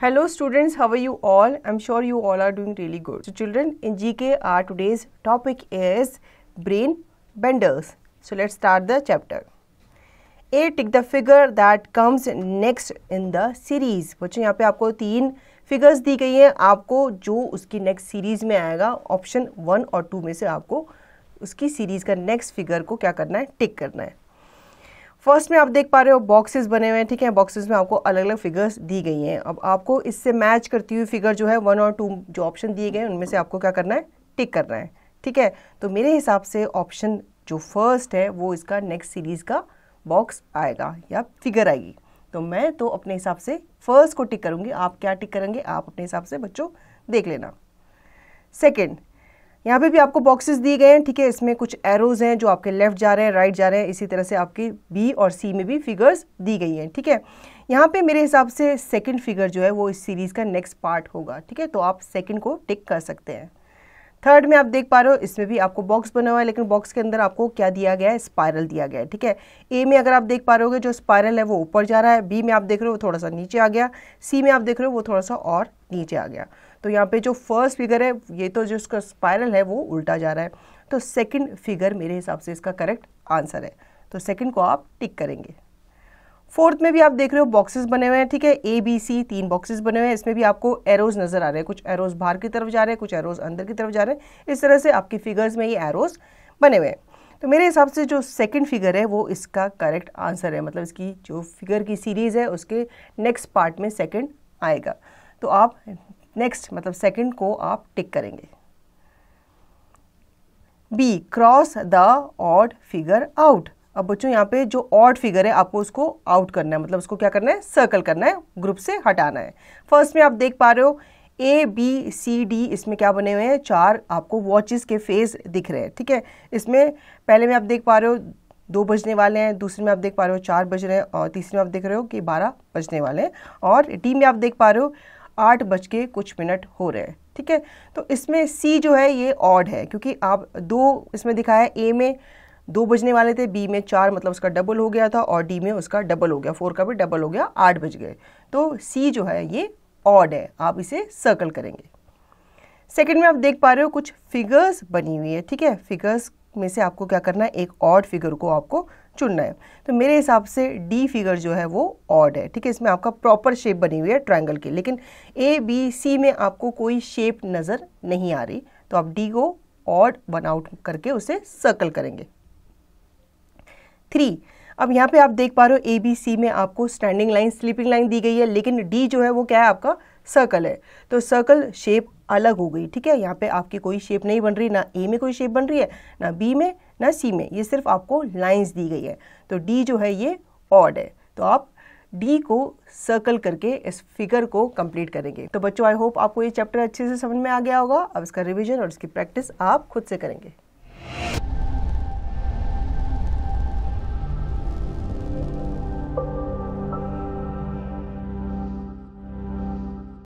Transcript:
Hello students, how are you all? I'm sure you all are doing really good. So children, in GK our today's topic is brain benders. So let's start the chapter. A tick the figure that comes next in the series. बच्चों यहाँ पे आपको तीन figures दी गई हैं आपको जो उसकी नेक्स्ट सीरीज में आएगा ऑप्शन वन और टू में से आपको उसकी सीरीज का नेक्स्ट फिगर को क्या करना है टिक करना है फर्स्ट में आप देख पा रहे हो बॉक्सेस बने हुए हैं ठीक है बॉक्सेस में आपको अलग अलग फिगर्स दी गई हैं अब आपको इससे मैच करती हुई फिगर जो है वन और टू जो ऑप्शन दिए गए हैं उनमें से आपको क्या करना है टिक करना है ठीक है तो मेरे हिसाब से ऑप्शन जो फर्स्ट है वो इसका नेक्स्ट सीरीज़ का बॉक्स आएगा या फिगर आएगी तो मैं तो अपने हिसाब से फर्स्ट को टिक करूँगी आप क्या टिक करेंगे आप अपने हिसाब से बच्चों देख लेना सेकेंड यहाँ पे भी आपको बॉक्सेस दिए गए हैं ठीक है इसमें कुछ एरोज हैं जो आपके लेफ्ट जा रहे हैं राइट जा रहे हैं इसी तरह से आपकी बी और सी में भी फिगर्स दी गई हैं ठीक है यहाँ पे मेरे हिसाब से सेकंड फिगर जो है वो इस सीरीज़ का नेक्स्ट पार्ट होगा ठीक है तो आप सेकंड को टिक कर सकते हैं थर्ड में आप देख पा रहे हो इसमें भी आपको बॉक्स बना हुआ है लेकिन बॉक्स के अंदर आपको क्या दिया गया है स्पायरल दिया गया है ठीक है ए में अगर आप देख पा रहे हो जो स्पायरल है वो ऊपर जा रहा है बी में आप देख रहे हो वो थोड़ा सा नीचे आ गया सी में आप देख रहे हो वो थोड़ा सा और नीचे आ गया तो यहाँ पे जो फर्स्ट फिगर है ये तो जो इसका स्पायरल है वो उल्टा जा रहा है तो सेकंड फिगर मेरे हिसाब से इसका करेक्ट आंसर है तो सेकंड को आप टिक करेंगे फोर्थ में भी आप देख रहे हो बॉक्सेस बने हुए हैं ठीक है ए बी सी तीन बॉक्सेस बने हुए हैं इसमें भी आपको एरोज नजर आ रहे हैं कुछ एरोज बाहर की तरफ जा रहे हैं कुछ एरोज अंदर की तरफ जा रहे हैं इस तरह से आपके फिगर्स में ये एरोज बने हुए हैं तो मेरे हिसाब से जो सेकंड फिगर है वो इसका करेक्ट आंसर है मतलब इसकी जो फिगर की सीरीज़ है उसके नेक्स्ट पार्ट में सेकंड आएगा तो आप नेक्स्ट मतलब सेकंड को आप टिक करेंगे B cross the odd figure out अब बच्चों यहाँ पे जो ऑड फिगर है आपको उसको आउट करना है मतलब उसको क्या करना है सर्कल करना है ग्रुप से हटाना है फर्स्ट में आप देख पा रहे हो ए बी सी डी इसमें क्या बने हुए हैं चार आपको वॉचेस के फेस दिख रहे हैं ठीक है इसमें पहले में आप देख पा रहे हो दो बजने वाले हैं दूसरे में आप देख पा रहे हो चार बज रहे हैं और तीसरे में आप देख रहे हो कि बारह बजने वाले हैं और टीम में आप देख पा रहे हो आठ बज के कुछ मिनट हो रहे हैं ठीक है तो इसमें सी जो है ये ऑड है क्योंकि आप दो इसमें दिखाया है ए में दो बजने वाले थे बी में चार मतलब उसका डबल हो गया था और डी में उसका डबल हो गया फोर का भी डबल हो गया आठ बज गए तो सी जो है ये ऑड है आप इसे सर्कल करेंगे सेकेंड में आप देख पा रहे हो कुछ फिगर्स बनी हुई है ठीक है फिगर्स में से आपको क्या करना है एक ऑड फिगर को आपको चुनना है तो मेरे हिसाब से डी फिगर जो है वो ऑड है ठीक है इसमें आपका प्रॉपर शेप बनी हुई है ट्राइंगल की लेकिन ए बी सी में आपको कोई शेप नज़र नहीं आ रही तो आप डी को ऑड वन आउट करके उसे सर्कल करेंगे थ्री अब यहाँ पे आप देख पा रहे हो ए बी सी में आपको स्टैंडिंग लाइन स्लीपिंग लाइन दी गई है लेकिन डी जो है वो क्या है आपका सर्कल है तो सर्कल शेप अलग हो गई ठीक है यहाँ पे आपकी कोई शेप नहीं बन रही ना ए में कोई शेप बन रही है ना बी में ना सी में ये सिर्फ आपको लाइंस दी गई है तो डी जो है ये ऑड है तो आप डी को सर्कल करके इस फिगर को कंप्लीट करेंगे तो बच्चों आई होप आपको ये चैप्टर अच्छे से समझ में आ गया होगा अब इसका रिविजन और इसकी प्रैक्टिस आप खुद से करेंगे